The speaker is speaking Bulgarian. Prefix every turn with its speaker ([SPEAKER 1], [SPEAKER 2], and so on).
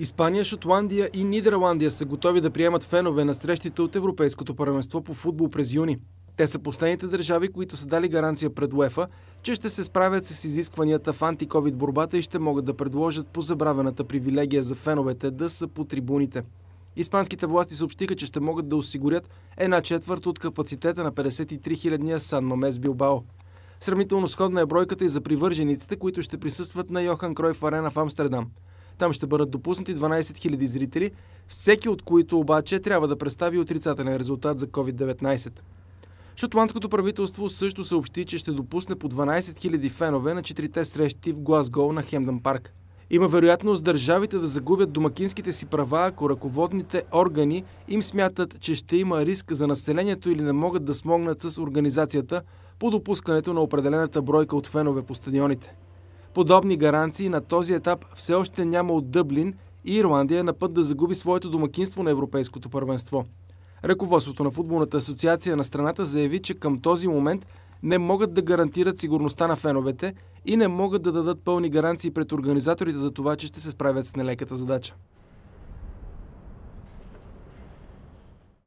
[SPEAKER 1] Испания, Шотландия и Нидерландия са готови да приемат фенове на срещите от Европейското първенство по футбол през юни. Те са последните държави, които са дали гаранция пред УЕФА, че ще се справят с изискванията в антиковид борбата и ще могат да предложат позабравената привилегия за феновете да са по трибуните. Испанските власти съобщиха, че ще могат да осигурят една четвърт от капацитета на 53 000 Сан Мамес Билбао. Сравнително сходна е бройката и за привържениците, които ще присъстват на Йохан Кройф Арена в Амстердам – там ще бъдат допуснати 12 000 зрители, всеки от които обаче трябва да представи отрицателен резултат за COVID-19. Шотландското правителство също съобщи, че ще допусне по 12 000 фенове на четирите срещи в Глазгол на Хемдън парк. Има вероятност държавите да загубят домакинските си права, ако ръководните органи им смятат, че ще има риск за населението или не могат да смогнат с организацията по допускането на определената бройка от фенове по стадионите. Подобни гаранции на този етап все още няма от Дъблин и Ирландия е на път да загуби своето домакинство на Европейското първенство. Ръководството на футболната асоциация на страната заяви, че към този момент не могат да гарантират сигурността на феновете и не могат да дадат пълни гаранции пред организаторите за това, че ще се справят с нелеката задача.